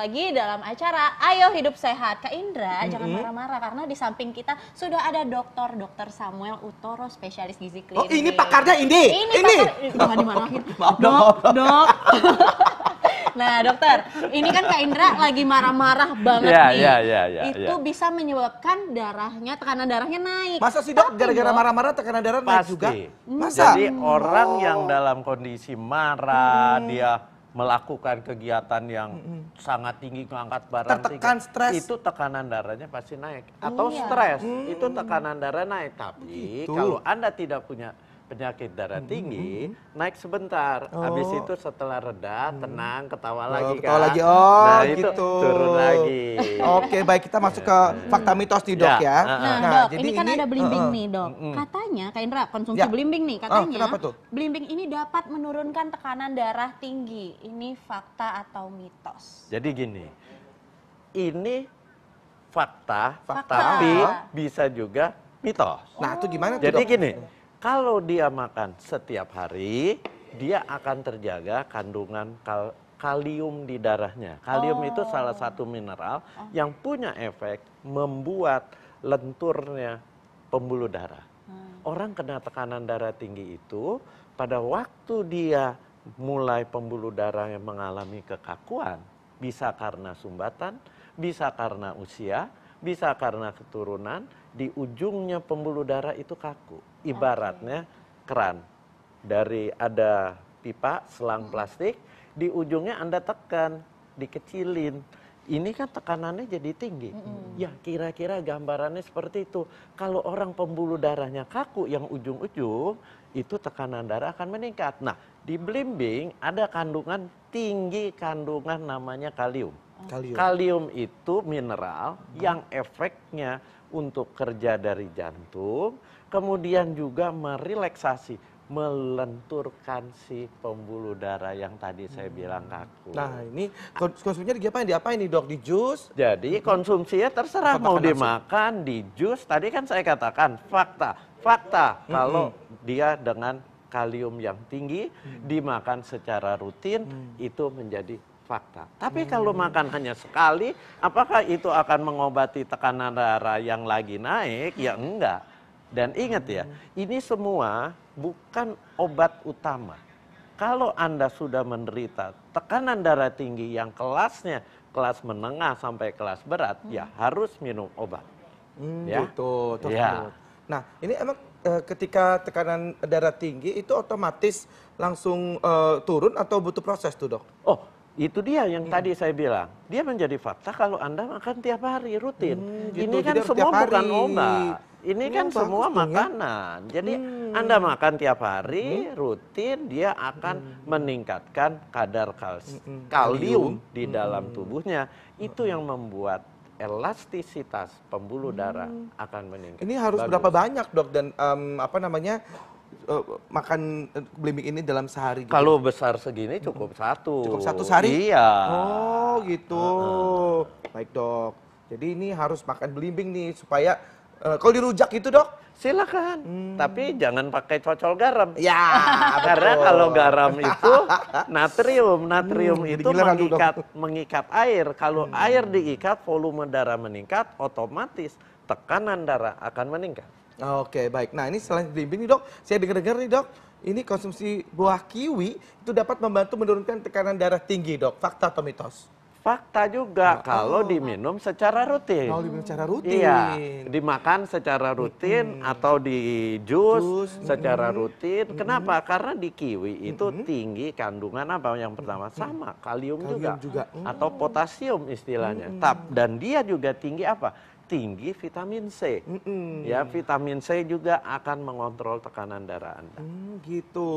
lagi dalam acara Ayo Hidup Sehat. Kak Indra, mm -hmm. jangan marah-marah karena di samping kita sudah ada dokter Dokter Samuel Utoro spesialis gizi klinik. Oh, ini pakarnya ini. Ini, ini. pakar. Jangan dimarahin. maaf, dok, dok. Nah, dokter, ini kan Kak Indra lagi marah-marah banget yeah, nih. Yeah, yeah, yeah, itu yeah. bisa menyebabkan darahnya, tekanan darahnya naik. Masa sih dok, gara-gara marah-marah tekanan darah Pasti. naik juga? Masa? Jadi orang oh. yang dalam kondisi marah, hmm. dia melakukan kegiatan yang mm -hmm. sangat tinggi mengangkat barang tertekan stres itu tekanan darahnya pasti naik atau iya. stres mm -hmm. itu tekanan darah naik tapi gitu. kalau anda tidak punya penyakit darah tinggi naik sebentar habis itu oh. setelah reda mm. tenang ketawa oh, lagi kan ketawa lagi oh nah, gitu itu turun lagi oke baik kita masuk ke mm. fakta mitos nih dok ya, ya. Uh, uh. nah, nah dok jadi ini kan ini, ada belimbing uh, nih dok katanya kak Indra konsumsi ya. belimbing nih oh, katanya oh, tuh? belimbing ini dapat menurunkan tekanan darah tinggi ini fakta atau mitos jadi gini ini fakta, fakta. tapi bisa juga mitos nah itu gimana tuh, jadi gini kalau dia makan setiap hari, dia akan terjaga kandungan kal kalium di darahnya. Kalium oh. itu salah satu mineral oh. yang punya efek membuat lenturnya pembuluh darah. Hmm. Orang kena tekanan darah tinggi itu pada waktu dia mulai pembuluh darah yang mengalami kekakuan, bisa karena sumbatan, bisa karena usia, bisa karena keturunan, di ujungnya pembuluh darah itu kaku ibaratnya keran dari ada pipa selang hmm. plastik di ujungnya anda tekan dikecilin ini kan tekanannya jadi tinggi. hmm Ya kira-kira gambarannya seperti itu. Kalau orang pembuluh darahnya kaku yang ujung-ujung, itu tekanan darah akan meningkat. Nah, di blimbing ada kandungan tinggi kandungan namanya kalium. Oh. Kalium, kalium itu mineral hmm. yang efeknya untuk kerja dari jantung, kemudian juga merelaksasi, melenturkan si pembuluh darah yang tadi saya hmm. bilang kaku. Nah ini konsumsinya diapain? Diapain nih dok? Di jus? Jadi konsumsinya terserah mau dimakan, langsung? di jus. Tadi kan saya katakan fakta, fakta hmm, kalau hmm. dia dengan kalium yang tinggi hmm. dimakan secara rutin hmm. itu menjadi fakta. Tapi hmm. kalau makan hanya sekali, apakah itu akan mengobati tekanan darah yang lagi naik? Ya enggak. Dan ingat ya, ini semua bukan obat utama. Kalau Anda sudah menderita tekanan darah tinggi yang kelasnya kelas menengah sampai kelas berat, hmm. ya harus minum obat. Hmm, ya. Gitu, ya. Nah, ini emang e, ketika tekanan darah tinggi itu otomatis langsung e, turun atau butuh proses tuh, Dok? Oh, itu dia yang iya. tadi saya bilang. Dia menjadi fakta kalau Anda makan tiap hari rutin. Hmm, gitu. Ini kan Jadi semua bukan obat. Ini hmm, kan semua ya. makanan. Jadi hmm. Anda makan tiap hari hmm. rutin dia akan hmm. meningkatkan kadar kals hmm, hmm. kalium hmm. di dalam hmm. tubuhnya. Itu yang membuat elastisitas pembuluh darah hmm. akan meningkat. Ini harus Bagus. berapa banyak, Dok? Dan um, apa namanya? uh, makan eh, blimbing ini dalam sehari? Gitu? Kalau besar segini cukup satu. Cukup satu sehari? Iya. Oh gitu. Uh -huh. Baik dok. Jadi ini harus makan belimbing nih supaya uh, kalau dirujak gitu dok? Silakan. Hmm. Tapi jangan pakai cocol garam. Ya. Karena kalau garam itu natrium, natrium hmm, itu mengikat mengikat air. Kalau hmm. air diikat volume darah meningkat, otomatis tekanan darah akan meningkat. Oke, baik. Nah, ini selain belimbing nih, Dok, saya dengar-dengar nih, Dok, ini konsumsi buah kiwi itu dapat membantu menurunkan tekanan darah tinggi, Dok. Fakta atau mitos? Fakta juga oh. kalau diminum secara rutin. Kalau diminum secara rutin. Iya, dimakan secara rutin -hmm. atau di jus, jus. secara mm -hmm. rutin. Hmm. Kenapa? Karena di kiwi itu -hmm. tinggi kandungan apa? Yang pertama hmm. sama kalium, kalium juga, juga. -hmm. atau potasium istilahnya. Mm -hmm. Tap dan dia juga tinggi apa? tinggi vitamin C. Mm -mm. Ya, vitamin C juga akan mengontrol tekanan darah Anda. Mm, gitu.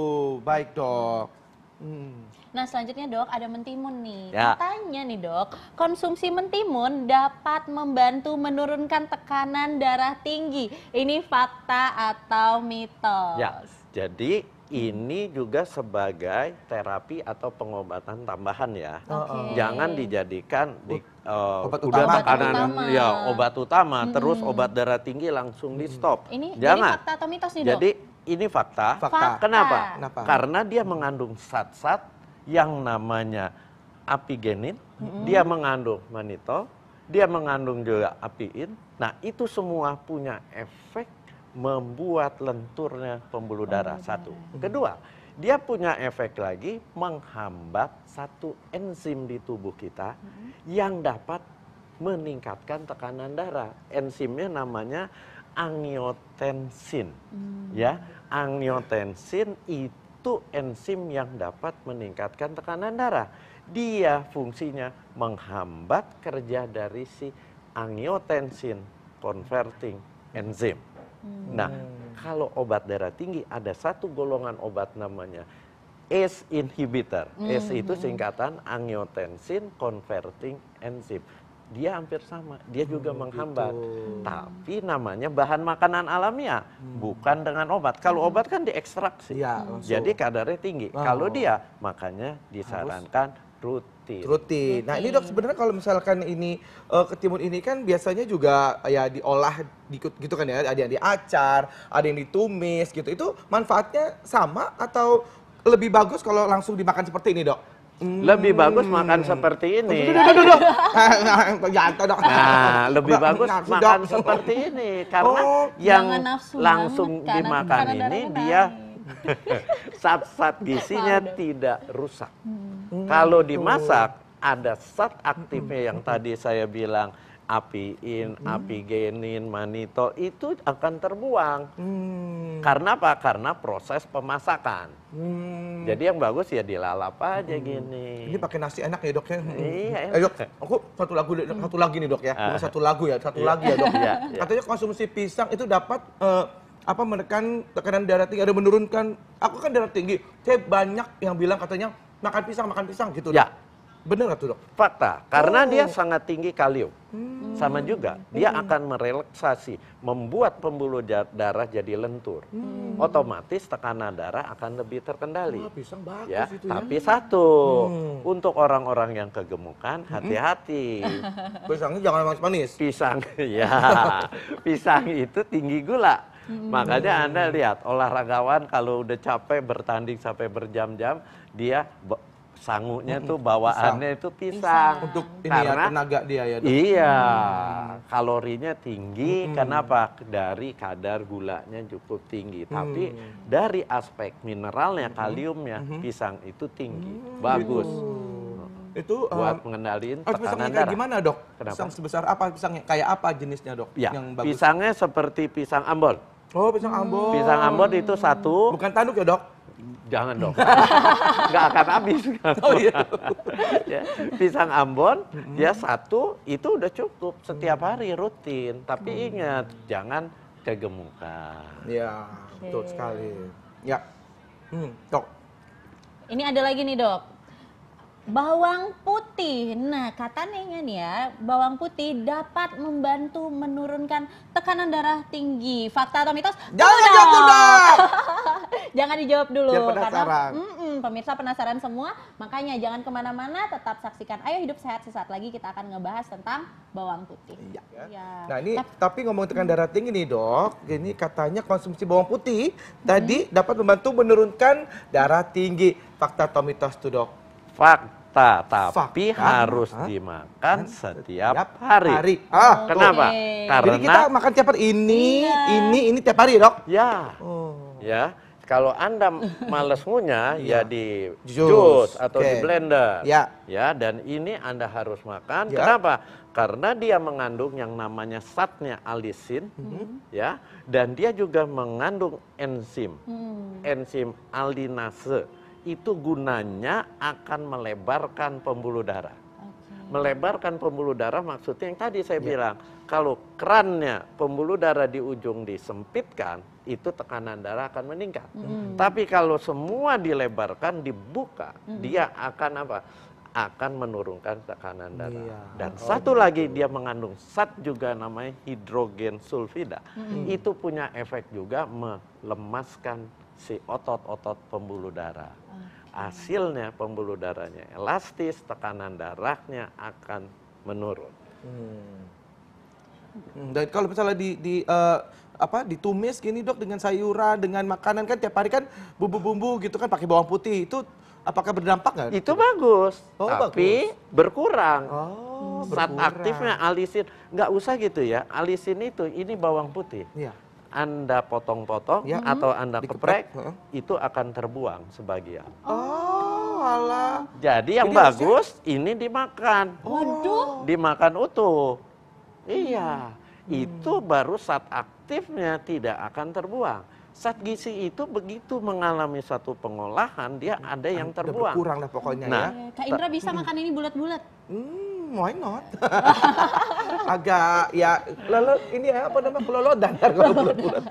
Baik, Dok. Hmm. Nah selanjutnya dok ada mentimun nih. Ya. Katanya nih dok, konsumsi mentimun dapat membantu menurunkan tekanan darah tinggi. Ini fakta atau mitos? Ya, jadi ini juga sebagai terapi atau pengobatan tambahan ya. Okay. Jangan dijadikan di uh, obat udah utama. makanan gitu ya? utama. ya obat utama hmm. terus obat darah tinggi langsung hmm. di stop. Ini, Jangan. ini fakta atau mitos nih, Dok? Jadi ini fakta. fakta. Kenapa? Kenapa? Karena dia mengandung zat-zat yang namanya apigenin, hmm. dia mengandung manitol, dia mengandung juga apiin. Nah, itu semua punya efek membuat lenturnya pembuluh darah satu. Kedua, dia punya efek lagi menghambat satu enzim di tubuh kita hmm. yang dapat meningkatkan tekanan darah. Enzimnya namanya angiotensin. Hmm. Ya, angiotensin itu enzim yang dapat meningkatkan tekanan darah. Dia fungsinya menghambat kerja dari si angiotensin converting enzim. Hmm. Nah, kalau obat darah tinggi ada satu golongan obat namanya ACE inhibitor. Mm -hmm. ACE itu singkatan angiotensin converting enzyme. Dia hampir sama, dia juga hmm, menghambat. Gitu. Tapi namanya bahan makanan alamiah, hmm. bukan dengan obat. Kalau hmm. obat kan diekstraksi. Ya, Jadi kadarnya tinggi. Oh. Kalau dia makanya disarankan Harus rutin. Rutin. Nah ini dok sebenarnya kalau misalkan ini uh, ketimun ini kan biasanya juga ya diolah gitu kan ya, ada yang diacar, ada yang ditumis gitu. Itu manfaatnya sama atau lebih bagus kalau langsung dimakan seperti ini dok? Lebih hmm. bagus makan seperti ini. Nah, lebih bagus makan seperti ini karena oh, yang langsung dimakan ini dia zat-zat gisinya tidak rusak. Hmm. Hmm, Kalau dimasak ada zat aktifnya yang tadi saya bilang apiin, hmm. apigenin, manito itu akan terbuang. Hmm. Karena apa? Karena proses pemasakan. Hmm. Jadi yang bagus ya dilalap aja hmm. gini. Ini pakai nasi enak ya dok ya. Hmm. Iya. Eh, enak. Eh, dok, aku satu lagu satu lagi nih dok ya. Bukan ah. Satu lagu ya, satu iya. lagi ya dok. ya, Katanya konsumsi pisang itu dapat uh, apa menekan tekanan darah tinggi ada menurunkan. Aku kan darah tinggi. Saya banyak yang bilang katanya makan pisang makan pisang gitu ya. benar tuh dok fakta karena oh. dia sangat tinggi kalium hmm. sama juga dia hmm. akan merelaksasi membuat pembuluh darah jadi lentur hmm. otomatis tekanan darah akan lebih terkendali oh, pisang bagus ya itu ya. tapi satu hmm. untuk orang-orang yang kegemukan hmm. hati-hati hmm. pisangnya jangan manis-manis pisang ya pisang itu tinggi gula Hmm. Makanya Anda lihat olahragawan kalau udah capek bertanding sampai berjam-jam dia sangunya tuh bawaannya itu pisang. Untuk ini ya, karena, ya tenaga dia ya. Dok. Iya, hmm. kalorinya tinggi hmm. kenapa? Dari kadar gulanya cukup tinggi, hmm. tapi dari aspek mineralnya, hmm. kaliumnya hmm. pisang itu tinggi. Hmm. Bagus. Itu eh, buat um, mengendalikan oh, tekanan darah. gimana, Dok? Kenapa? Pisang sebesar apa pisangnya? Kayak apa jenisnya, Dok? Ya, yang bagus. Pisangnya seperti pisang ambon. Oh, pisang hmm. ambon. Pisang ambon itu satu. Bukan tanduk ya, Dok? Jangan dong. Nggak akan habis. Oh, iya. ya, pisang Ambon hmm ya satu itu udah cukup setiap hmm. hari rutin. Tapi hmm. ingat jangan kegemukan. Ya, okay. sekali. Ya. Hmm, dok. Ini ada lagi nih, Dok. Bawang putih. Nah, katanya nih ya, bawang putih dapat membantu menurunkan tekanan darah tinggi. Fakta atau mitos? Jangan jatuh, Dok. jangan dijawab dulu karena mm -mm, pemirsa penasaran semua. Makanya jangan kemana-mana, tetap saksikan. Ayo hidup sehat sesaat lagi kita akan ngebahas tentang bawang putih. Iya. Ya. Nah ini tapi, nah. tapi ngomong tekan darah tinggi nih dok, ini katanya konsumsi bawang putih hmm. tadi mm-hmm. dapat membantu menurunkan darah tinggi. Fakta tomitos tuh dok. Fakta tapi fakta. harus Hah? dimakan setiap, setiap hari. hari. Ah, okay. Kenapa? Karena Jadi kita makan tiap hari ini, iya. ini, ini tiap hari, Dok. Ya. Oh. Ya kalau anda males ngunyah ya iya. di jus atau okay. di blender ya. ya dan ini anda harus makan ya. kenapa karena dia mengandung yang namanya satnya alisin hmm. ya dan dia juga mengandung enzim mm. enzim alinase itu gunanya akan melebarkan pembuluh darah melebarkan pembuluh darah maksudnya yang tadi saya ya. bilang kalau kerannya pembuluh darah di ujung disempitkan itu tekanan darah akan meningkat. Hmm. hmm. Tapi kalau semua dilebarkan, dibuka, hmm. dia akan apa? akan menurunkan tekanan iya. darah. Iya. Dan oh, satu betul. Gitu. lagi dia mengandung zat juga namanya hidrogen sulfida. Hmm. Itu punya efek juga melemaskan si otot-otot pembuluh darah. Hasilnya pembuluh darahnya elastis, tekanan darahnya akan menurun. Hmm. Hmm, dan kalau misalnya di, di uh, apa ditumis gini dok dengan sayuran dengan makanan kan tiap hari kan bumbu-bumbu gitu kan pakai bawang putih itu apakah berdampak nggak? Itu bagus, oh, tapi bagus. berkurang. Oh, hmm, berkurang. aktifnya alisin, nggak usah gitu ya. Alisin itu ini bawang putih. Ya. Anda potong-potong ya. atau Anda Dikeprek. keprek, itu akan terbuang sebagian. Oh, Jadi yang Jadi bagus harusnya... ini dimakan. Oh. Dimakan utuh. Iya, hmm. itu baru saat aktifnya tidak akan terbuang. Saat gizi itu begitu mengalami satu pengolahan, dia ada yang terbuang. Kurang lah pokoknya nah, ya. Iya, Kak Indra bisa hmm. makan ini bulat-bulat. Hmm, why not? Agak ya lalu ini ya, apa namanya kelolodan kalau bulat-bulat.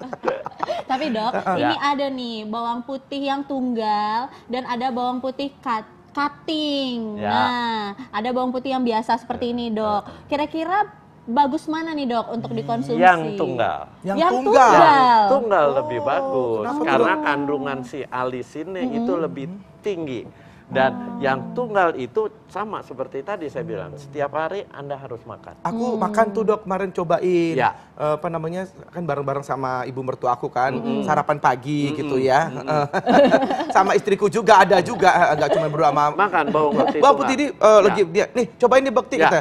Tapi dok, ini ya. ada nih bawang putih yang tunggal dan ada bawang putih cut cutting. Ya. Nah, ada bawang putih yang biasa seperti ya. ini, Dok. Kira-kira bagus mana nih dok untuk hmm, dikonsumsi? Yang tunggal. Yang, yang tunggal. Yang tunggal oh, lebih bagus karena kandungan si alisinnya hmm. itu lebih tinggi. Dan oh. yang tunggal itu sama seperti tadi saya bilang, setiap hari Anda harus makan. Aku hmm. makan tuh dok, kemarin cobain. Ya. Uh, apa namanya, kan bareng-bareng sama ibu mertua aku kan, mm -hmm. sarapan pagi mm -hmm. gitu ya. Mm -hmm. sama istriku juga ada juga, nggak cuma berdua sama... Makan bawang putih. Bawang putih ini uh, ya. lagi, dia, nih cobain nih bakti ya. kita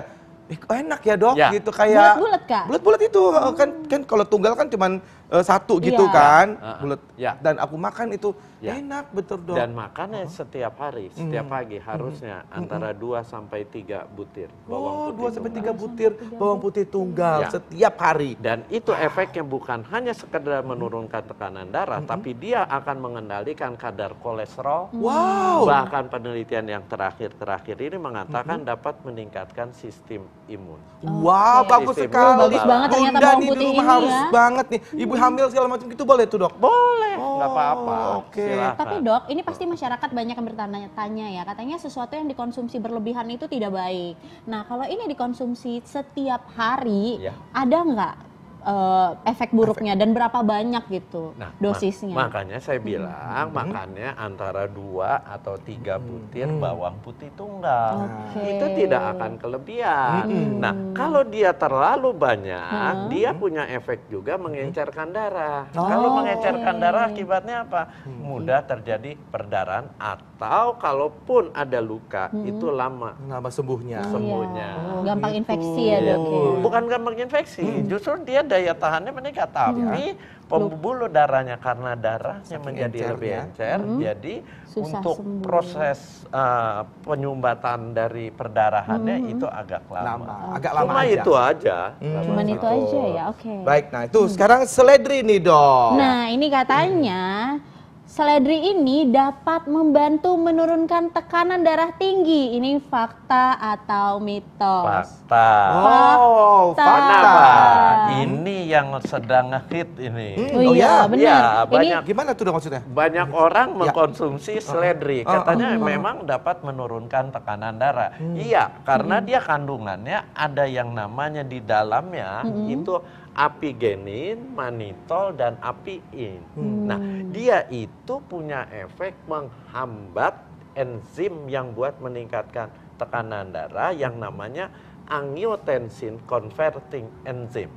enak ya dok ya. gitu kayak bulat-bulat kak bulat-bulat itu hmm. kan kan kalau tunggal kan cuman uh, satu iya. gitu yeah. kan uh, huh bulat yeah. dan aku makan itu yeah. enak betul dong dan makannya uh. huh setiap hari setiap mm. pagi harusnya mm. antara 2 sampai 3 butir bawang oh, putih 2 sampai 3 butir bawang putih tunggal yeah. setiap hari dan itu ah. efeknya bukan hanya sekedar menurunkan tekanan darah mm -hmm. tapi dia akan mengendalikan kadar kolesterol mm. wow bahkan penelitian yang terakhir-terakhir ini mengatakan mm -hmm. dapat meningkatkan sistem imun oh, wow okay. bagus sekali bagus banget ternyata bawang putih ini harus ya. banget nih ibu hamil segala macam gitu boleh tuh dok? Boleh, oh, apa-apa. Oke. Okay. Tapi dok, ini pasti masyarakat banyak yang bertanya-tanya ya. Katanya sesuatu yang dikonsumsi berlebihan itu tidak baik. Nah kalau ini dikonsumsi setiap hari, ya. ada nggak uh, efek buruknya dan berapa banyak gitu nah, dosisnya. Mak makanya saya hmm. bilang hmm. makannya antara dua atau tiga hmm. butir hmm. bawang putih tunggal okay. itu tidak akan kelebihan. Hmm. Nah kalau dia terlalu banyak hmm. dia punya efek juga mengencerkan darah. Hmm. Oh, kalau mengencerkan darah akibatnya apa? Hmm. Mudah terjadi perdarahan atau kalaupun ada luka hmm. itu lama. Lama sembuhnya. Sembuhnya. Iya. Oh, gampang gitu. infeksi ya dok. Ya. Bukan gampang infeksi, hmm. justru dia daya tahannya meningkat. Tapi iya. pembuluh darahnya karena darahnya Saking menjadi encer, lebih ya. encer, ya. jadi Susah untuk sembuh. proses uh, penyumbatan dari perdarahannya hmm. itu agak lama. lama. Agak lama Cuma aja. itu aja. Hmm. Cuman itu aja ya, oke. Okay. Baik, nah itu hmm. sekarang seledri nih dok. Nah ini katanya. Hmm Seledri ini dapat membantu menurunkan tekanan darah tinggi. Ini fakta atau mitos? Fakta. Oh, fakta. fakta. Ini yang sedang ngehit ini. Hmm, oh, oh iya, ya? benar. Ya, banyak, ini gimana tuh maksudnya? Banyak orang ya. mengkonsumsi ya. seledri, katanya oh, oh, oh. memang dapat menurunkan tekanan darah. Hmm. Iya, karena hmm. dia kandungannya ada yang namanya di dalamnya hmm. itu apigenin, manitol, dan apiin. Hmm. Nah, dia itu punya efek menghambat enzim yang buat meningkatkan tekanan darah yang namanya angiotensin converting enzim.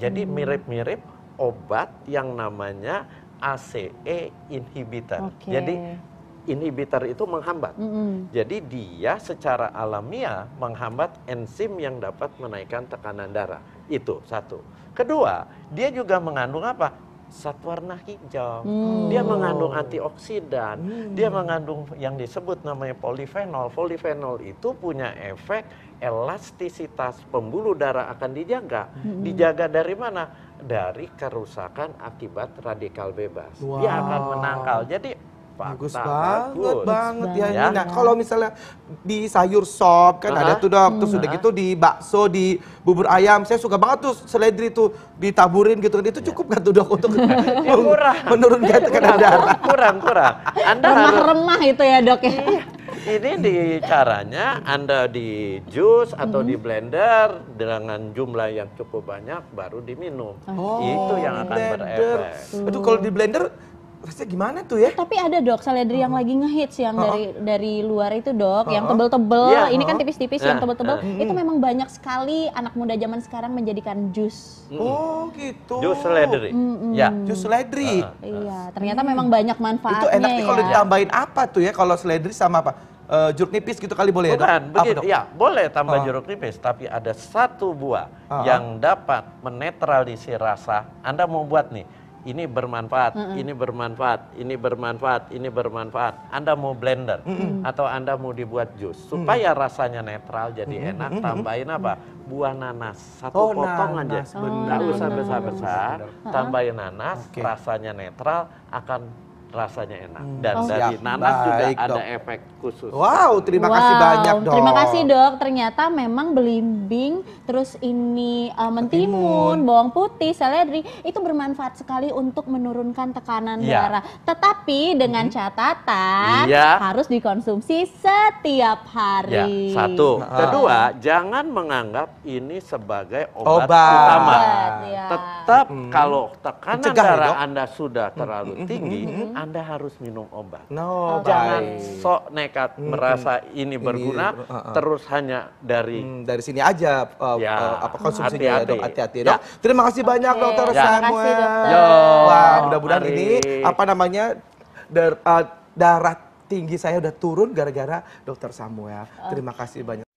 Jadi hmm. mirip-mirip obat yang namanya ACE inhibitor. Okay. Jadi inhibitor itu menghambat. -hmm. Jadi dia secara alamiah menghambat enzim yang dapat menaikkan tekanan darah. Itu satu. Kedua, dia juga mengandung apa? satu warna hijau. Hmm. Dia mengandung antioksidan. Hmm. Dia mengandung yang disebut namanya polifenol. Polifenol itu punya efek elastisitas pembuluh darah akan dijaga. Hmm. Dijaga dari mana? Dari kerusakan akibat radikal bebas. Wow. Dia akan menangkal. Jadi bagus nah, banget bagus. banget ya, ya. Nah, kalau misalnya di sayur sop kan uh -huh. ada tuh dok, terus hmm. udah gitu di bakso, di bubur ayam, saya suka banget tuh seledri tuh ditaburin gitu kan. Itu cukup kan tuh dok untuk ya, kurang. menurunkan tekanan darah? Kurang, kurang. Anda remah-remah itu ya dok ya. Iya. Ini di caranya Anda di jus atau di hmm. blender dengan jumlah yang cukup banyak baru diminum. Oh, Itu yang akan berefek. itu kalau di blender Rasanya gimana tuh ya? Tapi ada dok seledri hmm. yang oh. lagi ngehits yang oh, oh. dari dari luar itu dok, yang tebel-tebel. Yeah, ini kan tipis-tipis, yang eh, tebel-tebel. Eh. Itu hmm. memang banyak sekali anak muda zaman sekarang menjadikan jus. Hmm. Oh gitu. Jus seledri. Mm Ya. Jus seledri. Iya, ternyata memang banyak manfaatnya. Itu enak ya. kalau ditambahin apa tuh ya? Kalau seledri sama apa? uh, jeruk nipis gitu kali boleh ya, Bukan, ya? Bukan, begini. Ya, boleh tambah uh. jeruk nipis, tapi ada satu buah uh yang dapat menetralisir rasa. Anda mau buat nih ini bermanfaat, mm -hmm. ini bermanfaat, ini bermanfaat, ini bermanfaat. Anda mau blender mm -hmm. atau Anda mau dibuat jus supaya mm -hmm. rasanya netral jadi mm -hmm. enak. Tambahin apa? Buah nanas satu oh, potong nanas. aja, oh, nggak usah besar-besar. Tambahin nanas, okay. rasanya netral akan rasanya enak hmm. dan oh. dari Siap. nanas Baik, juga dok. ada efek khusus. Wow, terima wow. kasih banyak dok. Terima kasih dok. Ternyata memang belimbing terus ini uh, mentimun, bawang putih, seledri itu bermanfaat sekali untuk menurunkan tekanan ya. darah. Tetapi dengan hmm. catatan ya. harus dikonsumsi setiap hari. Ya. Satu, uh. kedua jangan menganggap ini sebagai obat, obat. utama. Ya. Tetap hmm. kalau tekanan Cegah, ya, darah dok. Anda sudah hmm, terlalu hmm. tinggi anda harus minum obat. No, jangan bye. sok nekat hmm, merasa ini berguna ini, uh, uh, uh. terus hanya dari hmm, dari sini aja uh, uh ya, uh, apa konsumsinya hati-hati. dok hati-hati ya. Terima kasih okay. banyak dokter ya. Samuel. Yo, Wah mudah-mudahan ini apa namanya dar, uh, darah tinggi saya udah turun gara-gara dokter Samuel. Oh. Terima kasih banyak.